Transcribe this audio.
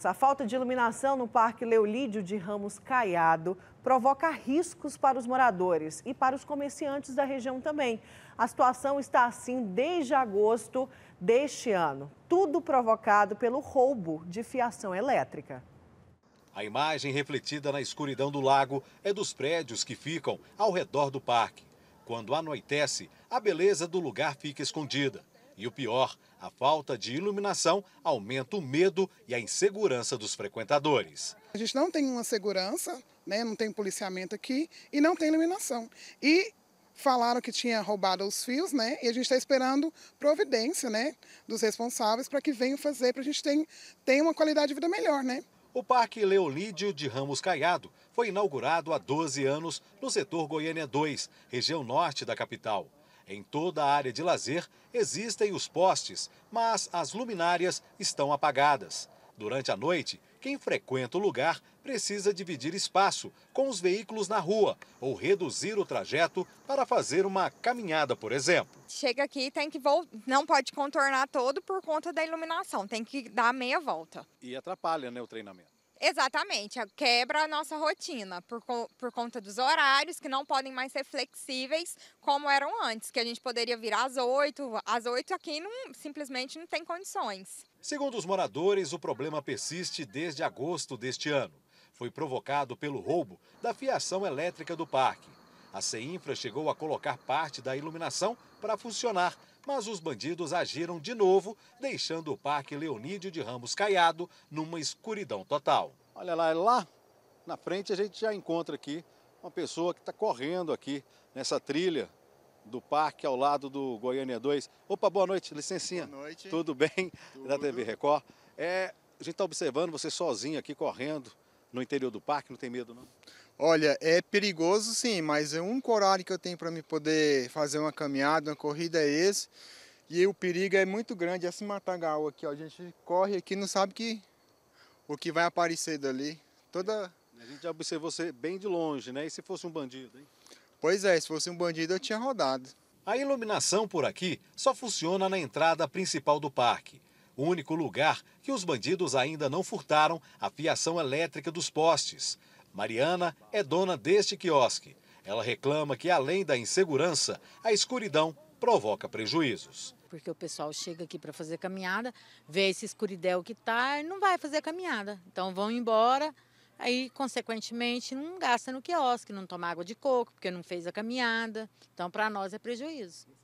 Essa falta de iluminação no Parque Leolídio de Ramos Caiado provoca riscos para os moradores e para os comerciantes da região também. A situação está assim desde agosto deste ano, tudo provocado pelo roubo de fiação elétrica. A imagem refletida na escuridão do lago é dos prédios que ficam ao redor do parque. Quando anoitece, a beleza do lugar fica escondida. E o pior, a falta de iluminação aumenta o medo e a insegurança dos frequentadores. A gente não tem uma segurança, né? não tem policiamento aqui e não tem iluminação. E falaram que tinha roubado os fios, né? E a gente está esperando providência, né, dos responsáveis para que venham fazer para a gente ter, ter uma qualidade de vida melhor, né? O Parque Leolídio de Ramos Caiado foi inaugurado há 12 anos no setor Goiânia 2, região norte da capital. Em toda a área de lazer existem os postes, mas as luminárias estão apagadas. Durante a noite, quem frequenta o lugar precisa dividir espaço com os veículos na rua ou reduzir o trajeto para fazer uma caminhada, por exemplo. Chega aqui, tem que vol... não pode contornar todo por conta da iluminação, tem que dar meia volta. E atrapalha, né, o treinamento. Exatamente, é, quebra a nossa rotina por, por conta dos horários que não podem mais ser flexíveis como eram antes, que a gente poderia vir às 8, às 8 aqui não, simplesmente não tem condições. Segundo os moradores, o problema persiste desde agosto deste ano. Foi provocado pelo roubo da fiação elétrica do parque. A CEINFRA chegou a colocar parte da iluminação para funcionar, mas os bandidos agiram de novo, deixando o Parque Leonídio de Ramos Caiado numa escuridão total. Olha lá, lá na frente a gente já encontra aqui uma pessoa que está correndo aqui nessa trilha do parque ao lado do Goiânia 2. Opa, boa noite, licencinha. Boa noite. Tudo bem? Tudo. Da TV Record. É, a gente está observando você sozinho aqui correndo no interior do parque? Não tem medo, não? Olha, é perigoso sim, mas é um horário que eu tenho para me poder fazer uma caminhada, uma corrida é esse. E o perigo é muito grande, esse é matagal aqui, ó. A gente corre aqui não sabe que, o que vai aparecer dali. Toda... A gente já observou você bem de longe, né? E se fosse um bandido, hein? Pois é, se fosse um bandido eu tinha rodado. A iluminação por aqui só funciona na entrada principal do parque único lugar que os bandidos ainda não furtaram a fiação elétrica dos postes. Mariana é dona deste quiosque. Ela reclama que, além da insegurança, a escuridão provoca prejuízos. Porque o pessoal chega aqui para fazer caminhada, vê esse escuridel que está e não vai fazer caminhada. Então vão embora, aí, consequentemente, não gasta no quiosque, não toma água de coco, porque não fez a caminhada. Então, para nós é prejuízo.